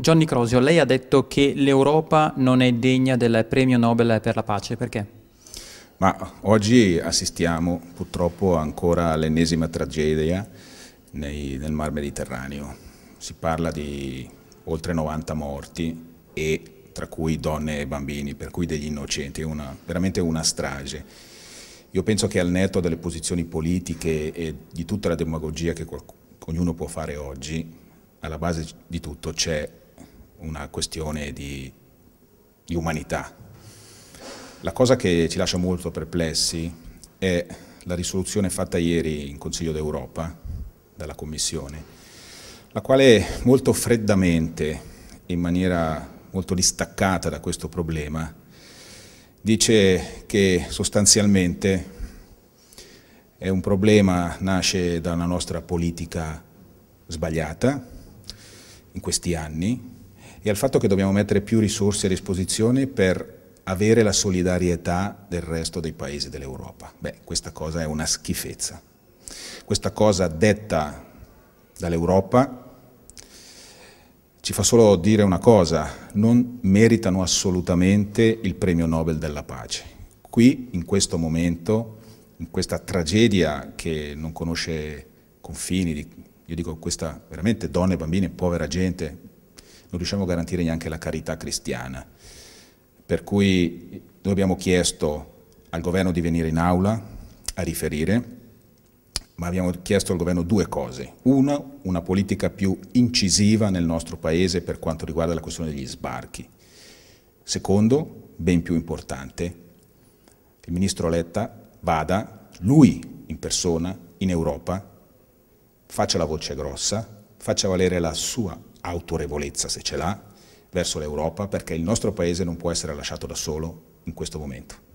Johnny Crosio, lei ha detto che l'Europa non è degna del premio Nobel per la pace, perché? Ma oggi assistiamo purtroppo ancora all'ennesima tragedia nei, nel Mar Mediterraneo. Si parla di oltre 90 morti e tra cui donne e bambini, per cui degli innocenti, una, veramente una strage. Io penso che al netto delle posizioni politiche e di tutta la demagogia che qualcuno, ognuno può fare oggi, alla base di tutto c'è una questione di, di umanità. La cosa che ci lascia molto perplessi è la risoluzione fatta ieri in Consiglio d'Europa dalla Commissione, la quale molto freddamente, in maniera molto distaccata da questo problema, dice che sostanzialmente è un problema, nasce da una nostra politica sbagliata in questi anni, e al fatto che dobbiamo mettere più risorse a disposizione per avere la solidarietà del resto dei paesi dell'Europa. Beh, questa cosa è una schifezza. Questa cosa detta dall'Europa ci fa solo dire una cosa, non meritano assolutamente il premio Nobel della pace. Qui, in questo momento, in questa tragedia che non conosce confini, io dico questa veramente donne, bambini, povera gente, non riusciamo a garantire neanche la carità cristiana. Per cui noi abbiamo chiesto al governo di venire in aula a riferire, ma abbiamo chiesto al governo due cose. Una, una politica più incisiva nel nostro Paese per quanto riguarda la questione degli sbarchi. Secondo, ben più importante, il ministro Letta vada, lui in persona, in Europa, faccia la voce grossa, faccia valere la sua autorevolezza, se ce l'ha, verso l'Europa, perché il nostro Paese non può essere lasciato da solo in questo momento.